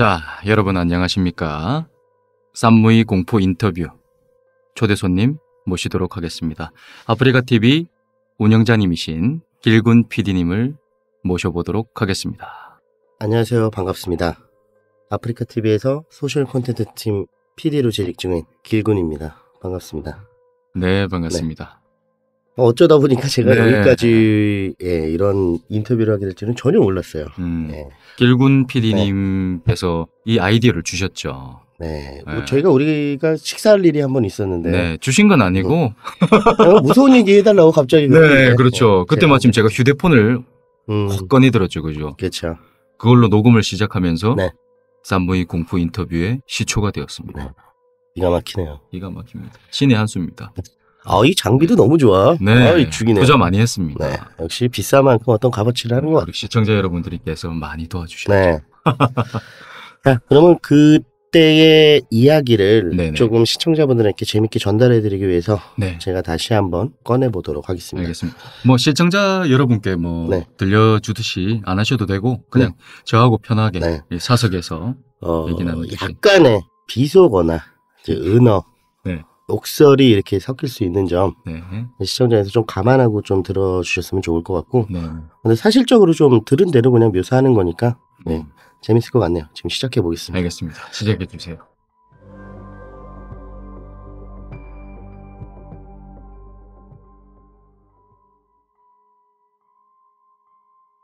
자, 여러분 안녕하십니까? 쌈무이 공포 인터뷰 초대 손님 모시도록 하겠습니다. 아프리카 TV 운영자님이신 길군 PD님을 모셔보도록 하겠습니다. 안녕하세요. 반갑습니다. 아프리카 TV에서 소셜 콘텐츠 팀 PD로 재직 중인 길군입니다. 반갑습니다. 네, 반갑습니다. 어, 어쩌다 보니까 제가 네. 여기까지 예, 이런 인터뷰를 하게 될지는 전혀 몰랐어요. 음, 네. 길군 PD님께서 네. 이 아이디어를 주셨죠. 네. 뭐 네. 저희가 우리가 식사할 일이 한 번 있었는데. 네. 주신 건 아니고. 어, 어, 무서운 얘기 해달라고 갑자기. 네. 그렇죠. 네. 그때 제가 마침 제가 휴대폰을 음. 확 꺼내들었죠. 그죠. 그렇죠. 그걸로 녹음을 시작하면서. 네. 산부인 공포 인터뷰의 시초가 되었습니다. 기가 막히네요. 기가 막힙니다. 신의 한 수입니다. 아이 장비도 너무 좋아. 네, 아이 죽이네. 투자 많이 했습니다. 네, 역시 비싼 만큼 어떤 값어치를 하는 것 같아요. 시청자 여러분들께서 많이 도와주셨죠. 네. 자, 그러면 그때의 이야기를 네네. 네. 조금 시청자분들에게 재밌게 전달해드리기 위해서 네. 제가 다시 한번 꺼내보도록 하겠습니다. 알겠습니다. 뭐 시청자 여러분께 뭐 네. 들려주듯이 안 하셔도 되고 그냥 네. 저하고 편하게 네. 사석에서 어, 얘기 나누듯이 약간의 비속어나 네. 은어 네. 옥설이 이렇게 섞일 수 있는 점 네. 시청자에서 좀 감안하고 좀 들어주셨으면 좋을 것 같고 네. 근데 사실적으로 좀 들은 대로 그냥 묘사하는 거니까 네. 음. 재밌을 것 같네요. 지금 시작해 보겠습니다. 알겠습니다. 시작해 주세요.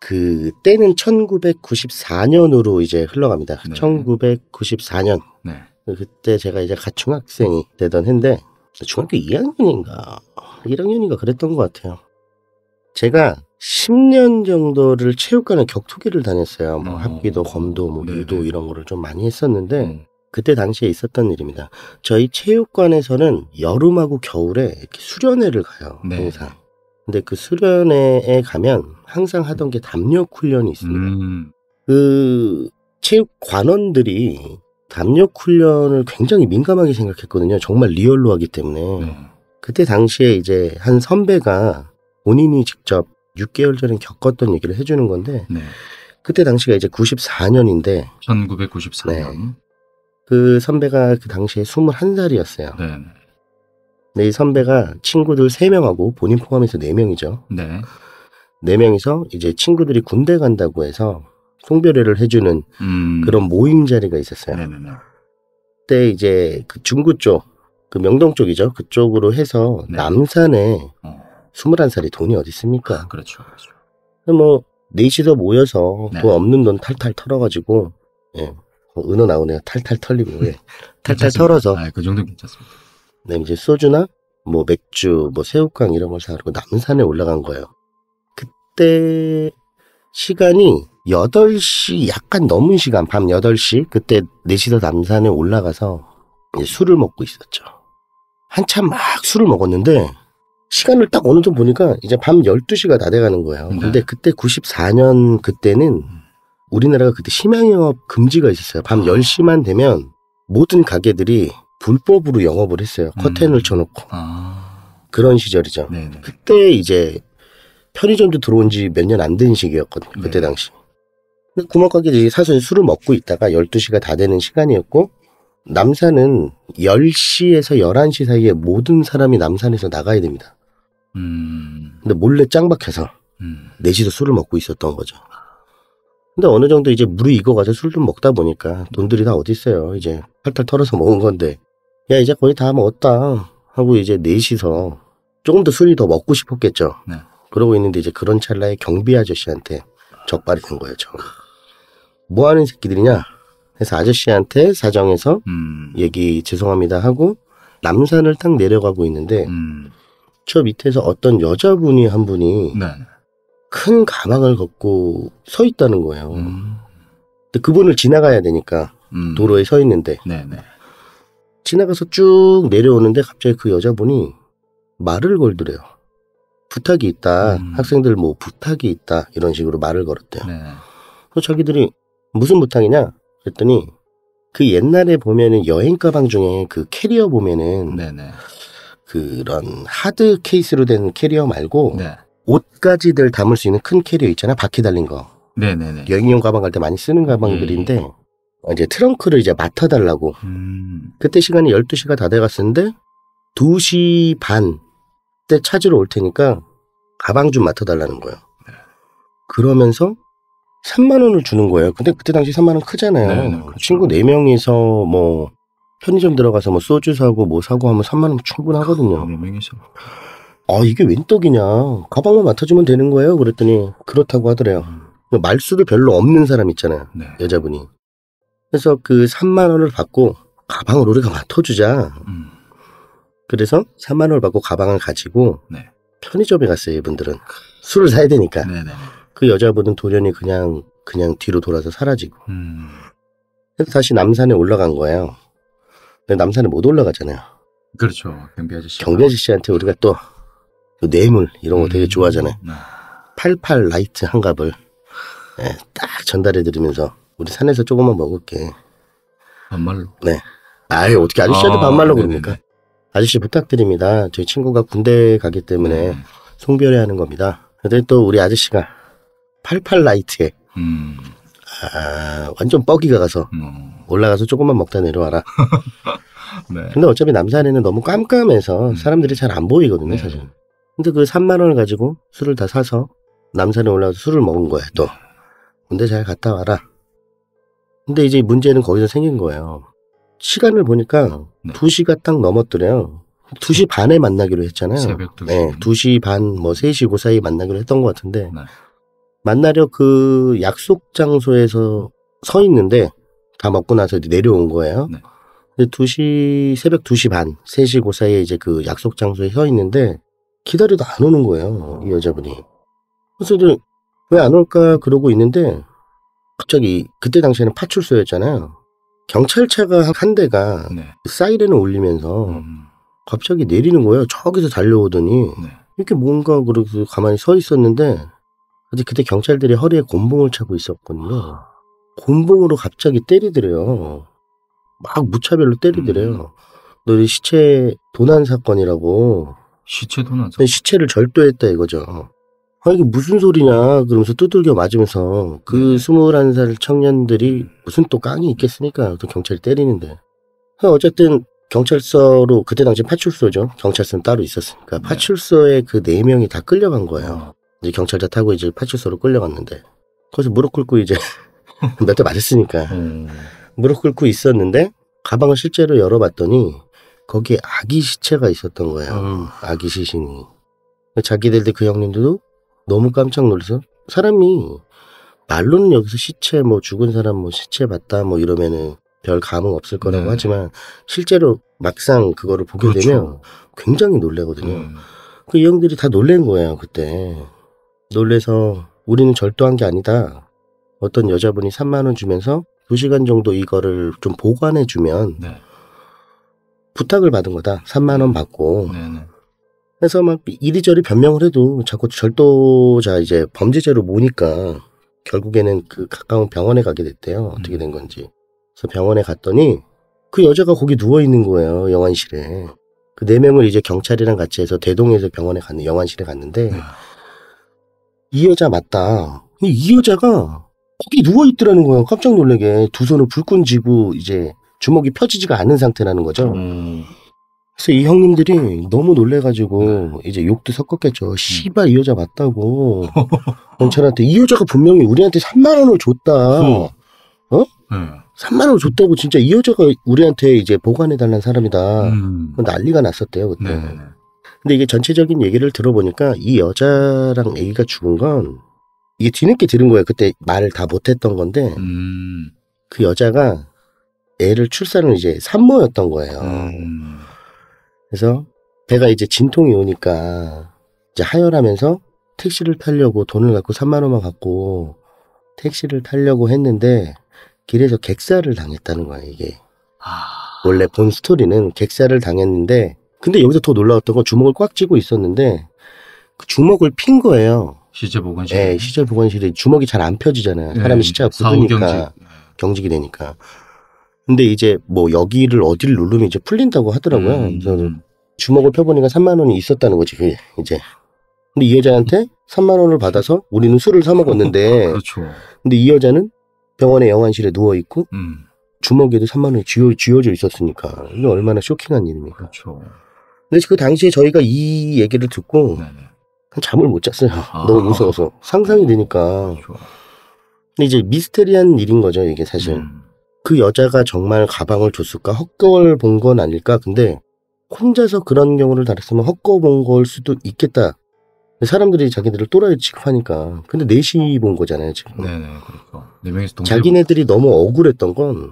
그 때는 1994년으로 이제 흘러갑니다. 네. 1994년. 네. 그때 제가 이제 갓 중학생이 되던 해인데 중학교 2학년인가 1학년인가 그랬던 것 같아요. 제가 10년 정도를 체육관에 격투기를 다녔어요. 뭐 어. 합기도, 검도, 뭐 네, 유도 네 이런 거를 좀 많이 했었는데 음. 그때 당시에 있었던 일입니다. 저희 체육관에서는 여름하고 겨울에 이렇게 수련회를 가요. 네. 항상. 근데 그 수련회에 가면 항상 하던 게 담력 훈련이 있습니다. 음. 그 체육 관원들이 담력 훈련을 굉장히 민감하게 생각했거든요. 정말 리얼로 하기 때문에. 음. 그때 당시에 이제 한 선배가 본인이 직접 6개월 전에 겪었던 얘기를 해주는 건데, 네. 그때 당시가 이제 94년인데, 1994년. 네. 그 선배가 그 당시에 21살이었어요. 네. 근데 이 선배가 친구들 3명하고 본인 포함해서 4명이죠. 네. 4명이서 이제 친구들이 군대 간다고 해서 송별회를 해주는 음. 그런 모임 자리가 있었어요. 네네네. 그때 이제 그 중구 쪽, 그 명동 쪽이죠. 그쪽으로 해서 네. 남산에 어. 21살이 돈이 어디 있습니까? 아, 그렇죠. 그렇죠. 뭐 넷이서 모여서 네. 돈 없는 돈 탈탈 털어가지고 예. 뭐 은어 나오네요. 탈탈 털리고 예. 탈탈 털어서 아, 그 정도 괜찮습니다. 네, 이제 소주나 뭐 맥주, 뭐 새우깡 이런 걸 사고 남산에 올라간 거예요. 그때 시간이 8시 약간 넘은 시간 밤 8시 그때 네시더 남산에 올라가서 술을 먹고 있었죠. 한참 막 술을 먹었는데 시간을 딱 어느 정도 보니까 이제 밤 12시가 다 돼가는 거예요. 네. 근데 그때 94년 그때는 우리나라가 그때 심양영업 금지가 있었어요. 밤 10시만 아. 되면 모든 가게들이 불법으로 영업을 했어요. 커튼을 음. 쳐놓고. 아. 그런 시절이죠. 네네. 그때 이제 편의점도 들어온 지 몇 년 안 된 시기였거든요. 네. 그때 당시. 구멍가게들 사실 술을 먹고 있다가 12시가 다 되는 시간이었고 남산은 10시에서 11시 사이에 모든 사람이 남산에서 나가야 됩니다. 음. 근데 몰래 짱박해서 음. 4시도 술을 먹고 있었던 거죠. 근데 어느 정도 이제 물이 익어가서 술좀 먹다 보니까 돈들이 다어딨어요 이제 탈탈 털어서 먹은 건데 야 이제 거의 다 먹었다 하고 이제 4시서 조금 더 술이 더 먹고 싶었겠죠. 네. 그러고 있는데 이제 그런 찰나에 경비 아저씨한테 적발이 된 거예요. 저. 뭐 하는 새끼들이냐? 해서 아저씨한테 사정해서 음. 얘기 죄송합니다 하고 남산을 딱 내려가고 있는데 음. 저 밑에서 어떤 여자분이 한 분이 네. 큰 가방을 걷고 서 있다는 거예요. 음. 근데 그분을 지나가야 되니까 음. 도로에 서 있는데 네네. 네. 지나가서 쭉 내려오는데 갑자기 그 여자분이 말을 걸더래요. 부탁이 있다. 음. 학생들 뭐 부탁이 있다. 이런 식으로 말을 걸었대요. 네. 그래서 자기들이 무슨 부탁이냐? 그랬더니 그 옛날에 보면은 여행 가방 중에 그 캐리어 보면은 네네. 네. 그런 하드 케이스로 된 캐리어 말고 네. 옷까지들 담을 수 있는 큰 캐리어 있잖아 바퀴 달린 거. 네네네. 네, 네. 여행용 가방 갈 때 많이 쓰는 가방들인데 음. 어, 이제 트렁크를 이제 맡아달라고. 음. 그때 시간이 12시가 다 돼갔었는데 2시 반때 찾으러 올 테니까 가방 좀 맡아달라는 거예요. 네. 그러면서 3만 원을 주는 거예요. 근데 그때 당시 3만 원 크잖아요. 네, 네, 그렇죠. 친구 4명이서 뭐 편의점 들어가서 뭐 소주 사고 뭐 사고 하면 3만 원 충분하거든요. 4명이서. 아, 아, 이게 웬 떡이냐. 가방만 맡아주면 되는 거예요. 그랬더니 그렇다고 하더래요. 음. 그러니까 말수도 별로 없는 사람 있잖아요. 네. 여자분이. 그래서 그 3만 원을 받고 가방을 우리가 맡아주자. 음. 그래서 3만 원을 받고 가방을 가지고 네. 편의점에 갔어요. 이분들은 술을 사야 되니까. 네네. 네, 네. 그 여자분은 돌연히 그냥 그냥 뒤로 돌아서 사라지고. 음. 그래서 다시 남산에 올라간 거예요. 남산에 못 올라가잖아요. 그렇죠. 경비 아저씨. 경비 아저씨한테 우리가 또 뇌물 이런 거 음. 되게 좋아하잖아요. 아. 88 라이트 한 갑을 네, 예, 딱 전달해 드리면서 우리 산에서 조금만 먹을게. 반말로. 네. 아예 어떻게 아저씨한테 아, 반말로 그럽니까? 아저씨 부탁드립니다. 저희 친구가 군대 가기 때문에 음. 송별회 하는 겁니다. 근데 또 우리 아저씨가 88 라이트에 음. 아, 완전 뻐기가 가서 음. 올라가서 조금만 먹다 내려와라. 네. 근데 어차피 남산에는 너무 깜깜해서 음. 사람들이 잘 안 보이거든요, 네. 사실. 근데 그 3만 원을 가지고 술을 다 사서 남산에 올라가서 술을 먹은 거예요, 또. 군대 잘 갔다 와라. 근데 이제 문제는 거기서 생긴 거예요. 시간을 보니까 네. 2시가 딱 넘었더래요. 2시 네. 반에 만나기로 했잖아요. 새벽 2시. 네, 2시 반, 뭐 3시 고그 사이 에 만나기로 했던 것 같은데 네. 만나려 그 약속 장소에서 서 있는데 다 먹고 나서 이제 내려온 거예요. 네. 근데 2시, 새벽 2시 반, 3시 고그 사이에 이제 그 약속 장소에 서 있는데 기다려도 안 오는 거예요. 이 여자분이. 그래서 왜 안 올까 그러고 있는데 갑자기 그때 당시에는 파출소였잖아요. 경찰차가 한 대가 네. 사이렌을 울리면서 음. 갑자기 내리는 거예요. 저기서 달려오더니 네. 이렇게 뭔가 그렇게 가만히 서 있었는데 아직 그때 경찰들이 허리에 곤봉을 차고 있었거든요. 아. 곤봉으로 갑자기 때리더래요. 막 무차별로 때리더래요. 음. 너희 시체 도난 사건이라고. 시체 도난 사건. 시체를 절도했다 이거죠. 아, 이게 무슨 소리냐 그러면서 두들겨 맞으면서 그 네. 스물한 살 청년들이 무슨 또 깡이 있겠습니까? 또 경찰 때리는데. 어, 어쨌든 경찰서로 그때 당시 파출소죠. 경찰서는 따로 있었으니까 네. 파출소에 그 네 명이 다 끌려간 거예요. 어. 이제 경찰차 타고 이제 파출소로 끌려갔는데 거기서 무릎 꿇고 이제 몇대 맞았으니까 음. 무릎 꿇고 있었는데 가방을 실제로 열어봤더니 거기에 아기 시체가 있었던 거예요. 음. 아기 시신이 자기들도 그 형님들도 너무 깜짝 놀라서 사람이 말로는 여기서 시체 뭐 죽은 사람 뭐 시체 봤다 뭐 이러면은 별 감흥 없을 거라고 네. 하지만 실제로 막상 그거를 보게 그렇죠. 되면 굉장히 놀래거든요. 음. 그 형들이 다 놀란 거예요 그때 놀래서 우리는 절도한 게 아니다. 어떤 여자분이 3만 원 주면서 2시간 정도 이거를 좀 보관해 주면 네. 부탁을 받은 거다. 3만 원 받고 네, 네. 해서 막 이리저리 변명을 해도 자꾸 절도자 이제 범죄자로 모니까 결국에는 그 가까운 병원에 가게 됐대요. 어떻게 음. 된 건지. 그래서 병원에 갔더니 그 여자가 거기 누워 있는 거예요. 영안실에. 그 네 명을 이제 경찰이랑 같이 해서 대동에서 병원에 갔는 영안실에 갔는데 음. 이 여자 맞다. 이 여자가 거기 누워 있더라는 거예요. 깜짝 놀래게 두 손을 불끈 쥐고 이제 주먹이 펴지지가 않은 상태라는 거죠. 음. 그래서 이 형님들이 너무 놀래가지고 네. 이제 욕도 섞었겠죠. 음. 씨발 이 여자 맞다고 경찰한테 이 여자가 분명히 우리한테 3만 원을 줬다. 어? 어? 네. 3만 원을 줬다고 진짜 이 여자가 우리한테 이제 보관해 달라는 사람이다. 음. 난리가 났었대요 그때. 네. 근데 이게 전체적인 얘기를 들어보니까 이 여자랑 애기가 죽은 건 이게 뒤늦게 들은 거예요. 그때 말을 다 못했던 건데 음. 그 여자가 애를 출산을 이제 산모였던 거예요. 음. 그래서 배가 이제 진통이 오니까 이제 하혈하면서 택시를 타려고 돈을 갖고 3만 원만 갖고 택시를 타려고 했는데 길에서 객사를 당했다는 거야 이게. 아... 원래 본 스토리는 객사를 당했는데 근데 여기서 더 놀라웠던 건 주먹을 꽉 쥐고 있었는데 그 주먹을 핀 거예요. 시절 보건실. 예, 네, 시제 보건실이 주먹이 잘 안 펴지잖아요. 사람이 네, 시차가 굳으니까 경직. 경직이 되니까. 근데 이제 뭐 여기를 어디를 누르면 이제 풀린다고 하더라고요. 음. 그래 주먹을 펴보니까 3만 원이 있었다는 거지 이제. 근데 이 여자한테 3만 원을 받아서 우리는 술을 사 먹었는데. 그렇죠. 근데 이 여자는 병원의 영안실에 누워 있고 음. 주먹에도 3만 원이 쥐어, 쥐어져 있었으니까 이게 얼마나 쇼킹한 일입니까. 그렇죠. 근데 그 당시에 저희가 이 얘기를 듣고 네네. 네. 잠을 못 잤어요. 아. 너무 무서워서 상상이 되니까. 그렇죠. 근데 이제 미스테리한 일인 거죠 이게 사실. 음. 그 여자가 정말 가방을 줬을까? 헛거울본 건 아닐까? 근데 혼자서 그런 경우를 당했으면 헛거 울본 걸 수도 있겠다. 사람들이 자기들을 또라이 취급하니까. 근데 넷이 본 거잖아요, 지금. 네네, 그렇죠. 그러니까. 네 자기네들이 너무 억울했던 건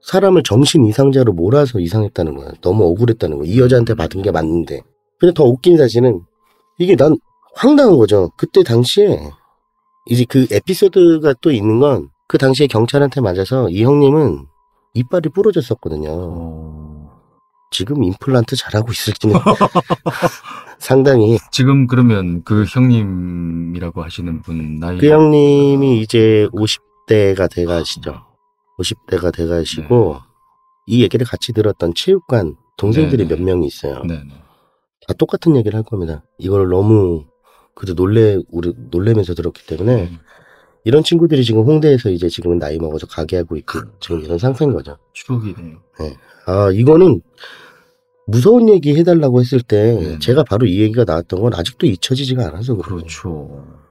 사람을 정신 이상자로 몰아서 이상했다는 거야. 너무 억울했다는 거야. 이 여자한테 받은 게 맞는데. 근데 더 웃긴 사실은 이게 난 황당한 거죠. 그때 당시에 이제 그 에피소드가 또 있는 건그 당시에 경찰한테 맞아서 이 형님은 이빨이 부러졌었거든요. 어... 지금 임플란트 잘하고 있을지는 상당히. 지금 그러면 그 형님이라고 하시는 분 나이. 그 형님이 이제 50대가 돼 가시죠. 50대가 아. 돼 가시고 네. 이 얘기를 같이 들었던 체육관 동생들이 네네. 네. 몇 명이 있어요. 네네. 네. 다 똑같은 얘기를 할 겁니다. 이걸 너무 그때 놀래 우리 놀래면서 들었기 때문에 음. 이런 친구들이 지금 홍대에서 이제 지금은 나이 먹어서 가게 하고 있고 지금 이런 상태인 거죠. 추억이네요. 네. 아 이거는 무서운 얘기 해달라고 했을 때 네. 제가 바로 이 얘기가 나왔던 건 아직도 잊혀지지가 않아서 그렇죠.